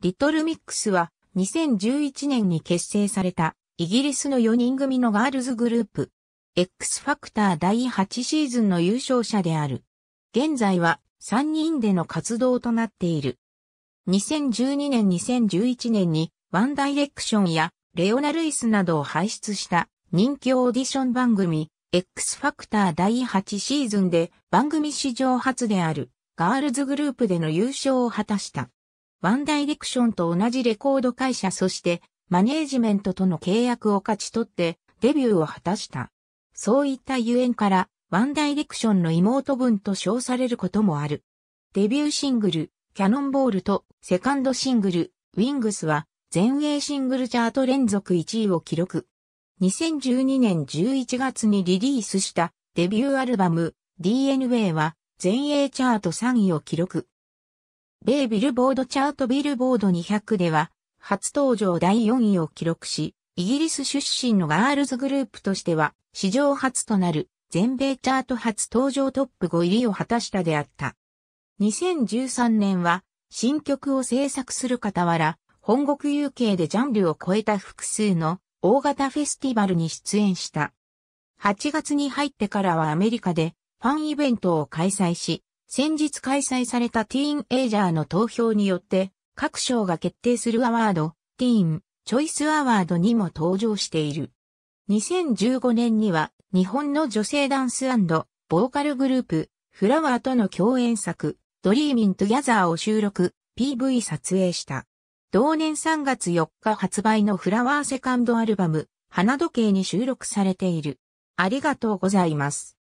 リトルミックスは2011年に結成されたイギリスの4人組のガールズグループ。X ファクター第8シーズンの優勝者である。現在は3人での活動となっている。2012年2011年にワンダイレクションやレオナ・ルイスなどを輩出した人気オーディション番組 X ファクター第8シーズンで番組史上初であるガールズグループでの優勝を果たした。ワンダイレクションと同じレコード会社そしてマネージメントとの契約を勝ち取ってデビューを果たした。そういったゆえんから、ワンダイレクションの妹分と称されることもある。デビューシングル、キャノンボールとセカンドシングル、ウィングスは全英シングルチャート連続1位を記録。2012年11月にリリースしたデビューアルバム DNA は全英チャート3位を記録。米ビルボードチャートビルボード200では、初登場第4位を記録し、イギリス出身のガールズグループとしては、史上初となる全米チャート初登場トップ5入りを果たしたであった。2013年は、新曲を制作する傍ら、本国有形でジャンルを超えた複数の大型フェスティバルに出演した。8月に入ってからはアメリカでファンイベントを開催し、先日開催されたティーンエイジャーの投票によって、各賞が決定するアワード、ティーン、チョイスアワードにも登場している。2015年には、日本の女性ダンスボーカルグループ、フラワーとの共演作、ドリーミントギャザーを収録、PV 撮影した。同年3月4日発売のフラワーセカンドアルバム、花時計に収録されている。ありがとうございます。